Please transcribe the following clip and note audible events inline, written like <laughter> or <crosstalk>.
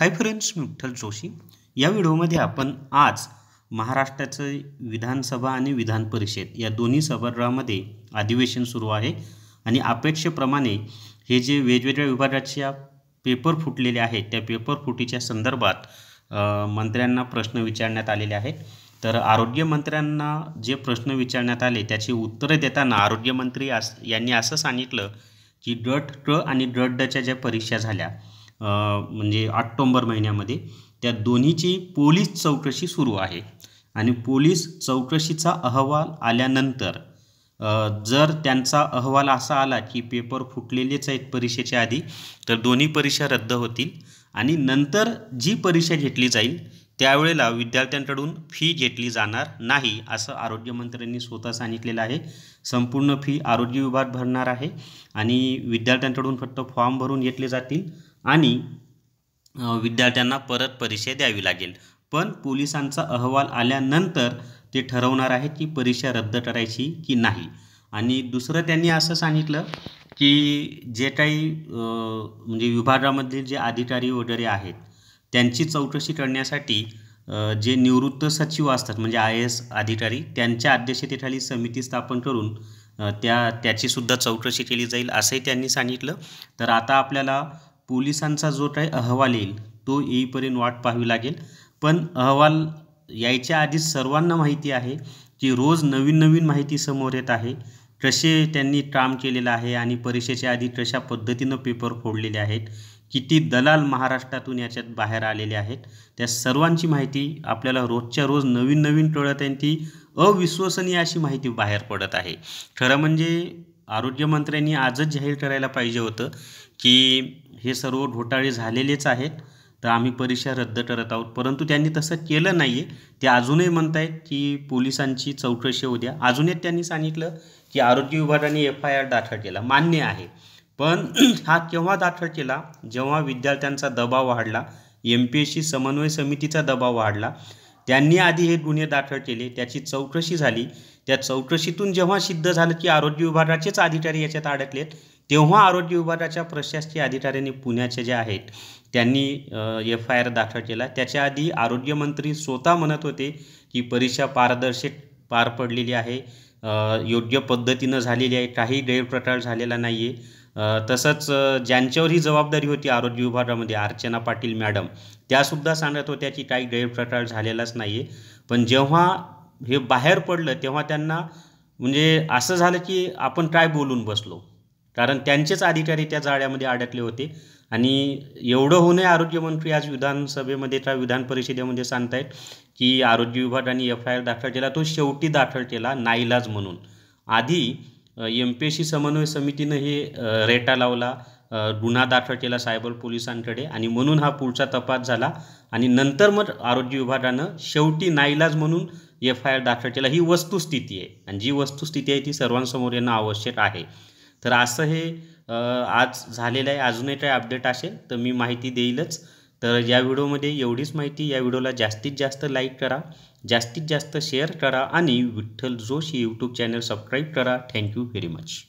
हाय friends मी विठ्ठल जोशी या व्हिडिओमध्ये आपण आज महाराष्ट्राचं विधानसभा आणि विधान परिषद या दोन्ही सभागृहामध्ये अधिवेशन सुरू आहे आणि अपेक्षेप्रमाणे हे जे वेगवेगळ्या विभागाच्या पेपर फुटलेले आहेत त्या पेपर फुटीच्या संदर्भात मंत्र्यांना प्रश्न विचारण्यात आलेले आहेत तर आरोग्यमंत्र्यांना जे प्रश्न विचारण्यात आले त्याची उत्तरे देताना आरोग्यमंत्री आस यांनी असं सांगितलं की डट क आणि ड डच्या ज्या परीक्षा झाल्या म्हणजे ऑक्टोंबर महिन्यामध्ये त्या दोन्हीची पोलीस चौकशी सुरू आहे आणि पोलीस चौकशीचा अहवाल आल्यानंतर जर त्यांचा अहवाल असा आला की पेपर फुटलेलेच आहेत परीक्षेच्या आधी तर दोन्ही परीक्षा रद्द होतील आणि नंतर जी परीक्षा घेतली जाईल त्यावेळेला विद्यार्थ्यांकडून फी घेतली जाणार नाही असं आरोग्यमंत्र्यांनी स्वतः सांगितलेलं आहे संपूर्ण फी आरोग्य विभाग भरणार आहे आणि विद्यार्थ्यांकडून फक्त फॉर्म भरून घेतले जातील आणि विद्यार्थ्यांना परत परीक्षा द्यावी लागेल पण पोलिसांचा अहवाल आल्यानंतर ते ठरवणार आहेत की परीक्षा रद्द करायची की नाही आणि दुसरं त्यांनी असं सांगितलं की जे काही म्हणजे विभागामधील जे अधिकारी वगैरे आहेत त्यांची चौकशी करण्यासाठी जे निवृत्त सचिव असतात म्हणजे आय एस अधिकारी त्यांच्या अध्यक्षतेखाली समिती स्थापन करून त्या त्याचीसुद्धा चौकशी केली जाईल असंही त्यांनी सांगितलं तर आता आपल्याला पोलिसांचा जो काही अहवाल येईल तो येईपर्यंत वाट पाहावी लागेल पण अहवाल यायच्या आधीच सर्वांना माहिती आहे की रोज नवीन नवीन माहिती समोर येत आहे कसे त्यांनी काम केलेलं आहे आणि परीक्षेच्या आधी कशा पद्धतीनं पेपर फोडलेले आहेत किती दलाल महाराष्ट्रातून याच्यात बाहेर आलेले आहेत त्या सर्वांची माहिती आपल्याला रोजच्या रोज नवीन नवीन कळत आहे ती अविश्वसनीय अशी माहिती बाहेर पडत आहे खरं म्हणजे आरोग्यमंत्र्यांनी आजच जाहीर करायला पाहिजे होतं की हे सर्व घोटाळे झालेलेच आहेत तर आम्ही परीक्षा रद्द करत आहोत परंतु त्यांनी तसं केलं नाही आहे ते अजूनही म्हणत आहेत की पोलिसांची चौकशी होऊ द्या अजूनही त्यांनी सांगितलं की आरोग्य विभागाने एफ आय आर दाखल केला मान्य आहे पण <clears throat> हा केव्हा दाखल केला जेव्हा विद्यार्थ्यांचा दबाव वाढला एम पी एस सी समन्वय समितीचा दबाव वाढला त्यांनी आधी हे गुन्हे दाखल केले त्याची चौकशी झाली त्या चौकशीतून जेव्हा सिद्ध झालं की आरोग्य विभागाचेच अधिकारी याच्यात अडकलेत तेव्हा आरोग्य विभागाच्या प्रशासकीय अधिकाऱ्यांनी पुण्याचे जे आहेत त्यांनी एफ आय आर दाखल केला त्याच्या आधी आरोग्यमंत्री स्वतः म्हणत होते की परीक्षा पारदर्शक पार पडलेली आहे योग्य पद्धतीनं झालेली आहे काही गैरप्रकार झालेला नाही आहे तसंच ज्यांच्यावर ही जबाबदारी होती आरोग्य विभागामध्ये अर्चना पाटील मॅडम त्यासुद्धा सांगत होत्या की काही गैरप्रकार झालेलाच नाही आहे पण जेव्हा हे बाहेर पडलं तेव्हा त्यांना म्हणजे असं झालं की आपण काय बोलून बसलो कारण त्यांचेच अधिकारी त्या जाळ्यामध्ये अडकले होते आणि एवढं होऊनही आरोग्यमंत्री आज विधानसभेमध्ये त्या विधान परिषदेमध्ये सांगतायत की आरोग्य विभागाने एफ आय आर दाखल केला तो शेवटी दाखल केला नाईलाज म्हणून आधी एम पी एस सी समन्वय समितीनं हे रेटा लावला गुन्हा दाखल केला सायबर पोलिसांकडे आणि म्हणून हा पुढचा तपास झाला आणि नंतर मग आरोग्य विभागानं शेवटी नाईलाज म्हणून एफ आय आर दाखल केला ही वस्तुस्थिती आहे आणि जी वस्तुस्थिती आहे ती सर्वांसमोर येणं आवश्यक आहे तर असं हे आज झालेलं आहे अजूनही काही अपडेट असेल तर मी माहिती देईलच तर या व्हिडिओमध्ये एवढीच माहिती या व्हिडिओला जास्तीत जास्त लाईक करा जास्तीत जास्त शेअर करा आणि Vitthal Joshi YouTube channel subscribe करा थँक्यू व्हेरी मच